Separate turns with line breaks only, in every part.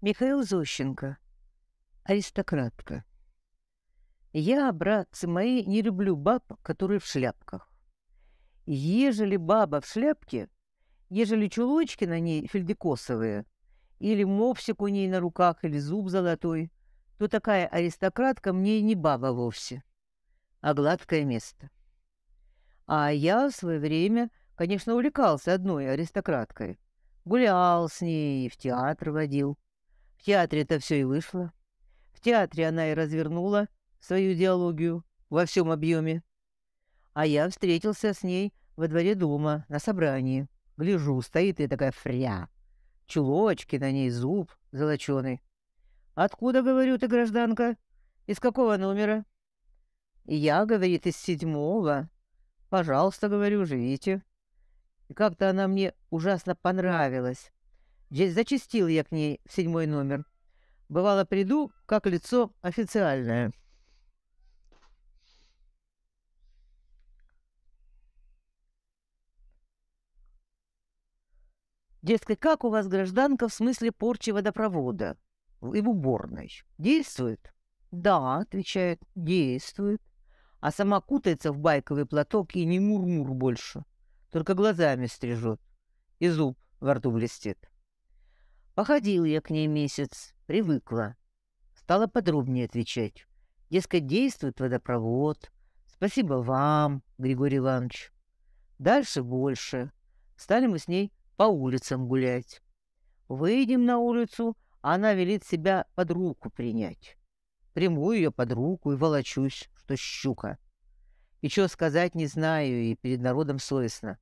Михаил Зощенко. Аристократка. Я, братцы мои, не люблю баб, которые в шляпках. Ежели баба в шляпке, ежели чулочки на ней фельдекосовые, или мопсик у ней на руках, или зуб золотой, то такая аристократка мне не баба вовсе, а гладкое место. А я в свое время, конечно, увлекался одной аристократкой. Гулял с ней, в театр водил. В театре-то все и вышло. В театре она и развернула свою диалогию во всем объеме. А я встретился с ней во дворе дома на собрании. Гляжу, стоит и такая фря. Чулочки на ней, зуб золоченый. «Откуда, говорю, ты, гражданка? Из какого номера?» «Я, — говорит, — из седьмого. Пожалуйста, — говорю, — живите». И как-то она мне ужасно понравилась. Зачистил я к ней в седьмой номер. Бывало, приду, как лицо официальное. Дескать, как у вас гражданка в смысле порчи водопровода и в уборной? Действует? Да, отвечает, действует. А сама кутается в байковый платок и не мурмур -мур больше, только глазами стрижет и зуб во рту блестит. Походил я к ней месяц, привыкла. Стала подробнее отвечать. Дескать, действует водопровод. Спасибо вам, Григорий Иванович. Дальше больше. Стали мы с ней по улицам гулять. Выйдем на улицу, а она велит себя под руку принять. Приму ее под руку и волочусь, что щука. И что сказать не знаю, и перед народом совестно.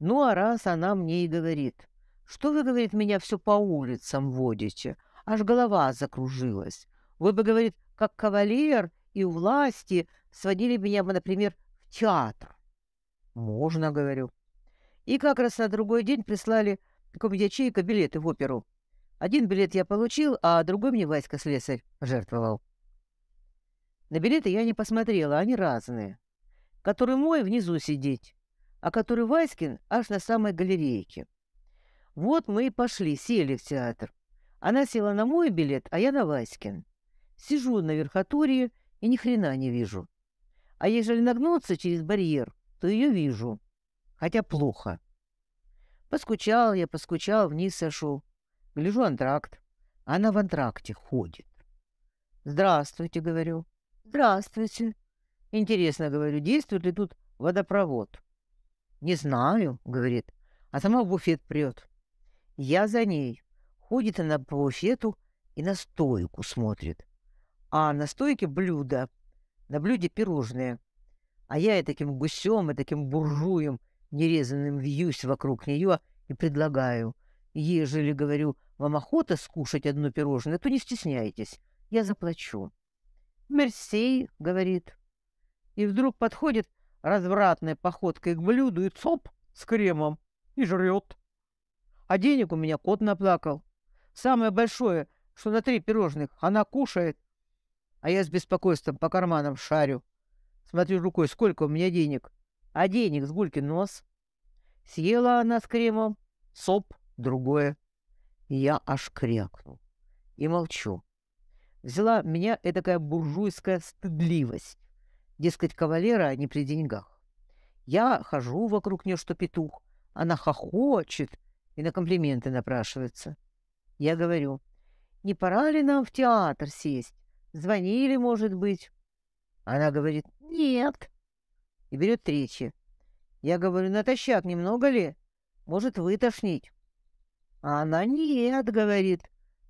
Ну, а раз она мне и говорит, что вы, говорит, меня все по улицам водите? Аж голова закружилась. Вы бы, говорит, как кавалер и у власти сводили меня бы, например, в театр. Можно, говорю. И как раз на другой день прислали комедячейка билеты в оперу. Один билет я получил, а другой мне Васька Слесарь жертвовал. На билеты я не посмотрела, они разные. Который мой внизу сидеть, а который Васькин аж на самой галерейке. Вот мы и пошли, сели в театр. Она села на мой билет, а я на Васькин. Сижу на верхотурье и ни хрена не вижу. А ежели нагнуться через барьер, то ее вижу. Хотя плохо. Поскучал я, поскучал, вниз сошел. Гляжу антракт. Она в антракте ходит. «Здравствуйте», — говорю. «Здравствуйте». «Интересно, — говорю, — действует ли тут водопровод?» «Не знаю», — говорит, — «а сама в буфет прет». Я за ней. Ходит она по буфету и на стойку смотрит. А на стойке блюдо. На блюде пирожное. А я и таким гусем, и таким буржуем, нерезанным вьюсь вокруг нее и предлагаю. Ежели, говорю, вам охота скушать одно пирожное, то не стесняйтесь, я заплачу. Мерсей говорит. И вдруг подходит развратной походкой к блюду и цоп с кремом и жрет. А денег у меня кот наплакал. Самое большое, что на три пирожных. Она кушает. А я с беспокойством по карманам шарю. Смотрю рукой, сколько у меня денег. А денег с гульки нос. Съела она с кремом. Соп, другое. Я аж крякнул. И молчу. Взяла меня этакая буржуйская стыдливость. Дескать, кавалера а не при деньгах. Я хожу вокруг нее, что петух. Она хохочет, и на комплименты напрашивается. Я говорю, не пора ли нам в театр сесть? Звонили, может быть. Она говорит, нет. И берет третье. Я говорю, натощак немного ли? Может, вытошнить. А она нет, говорит.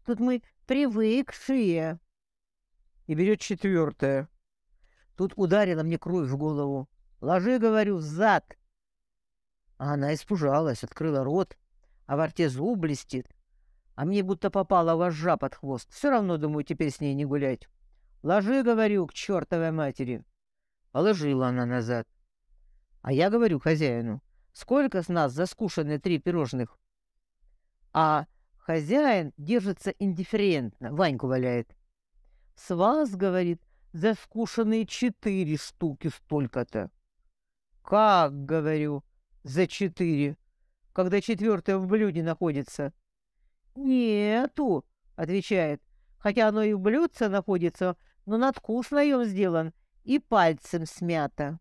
Тут мы привыкшие. И берет четвертое. Тут ударила мне кровь в голову. Ложи, говорю, в зад. А она испужалась, открыла рот а во рте зуб блестит. А мне будто попала вожжа под хвост. Все равно, думаю, теперь с ней не гулять. Ложи, говорю, к чертовой матери. Положила она назад. А я говорю хозяину, сколько с нас заскушены три пирожных? А хозяин держится индифферентно, Ваньку валяет. С вас, говорит, заскушенные четыре штуки столько-то. Как, говорю, за четыре? когда четвертое в блюде находится? Нету, отвечает, хотя оно и в блюдце находится, но надкус наем сделан и пальцем смято.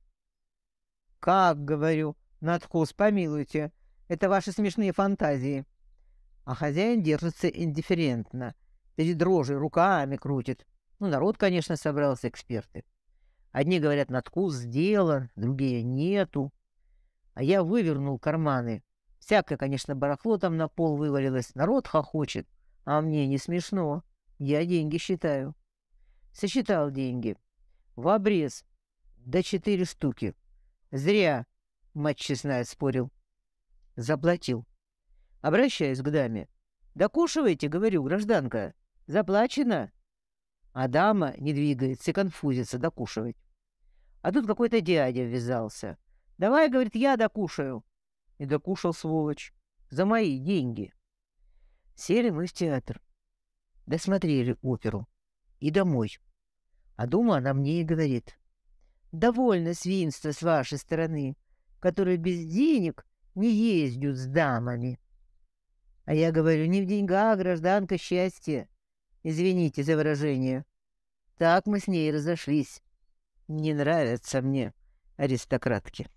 Как, говорю, надкус, помилуйте, это ваши смешные фантазии. А хозяин держится индифферентно, перед рожей руками крутит. Ну, народ, конечно, собрался, эксперты. Одни говорят, надкус сделан, другие нету. А я вывернул карманы. Всякое, конечно, барахло там на пол вывалилось, народ хохочет. А мне не смешно. Я деньги считаю. Сосчитал деньги. В обрез. До четыре штуки. Зря, мать честная, спорил. Заплатил. Обращаюсь к даме. «Докушивайте, — говорю, гражданка. Заплачено?» А дама не двигается и конфузится докушивать. А тут какой-то дядя ввязался. «Давай, — говорит, — я докушаю. И докушал, сволочь. За мои деньги. Сели мы в театр. Досмотрели оперу. И домой. А дома она мне и говорит. Довольно свинства с вашей стороны, которые без денег не ездят с дамами. А я говорю, не в деньгах, гражданка, счастье. Извините за выражение. Так мы с ней разошлись. Не нравятся мне аристократки.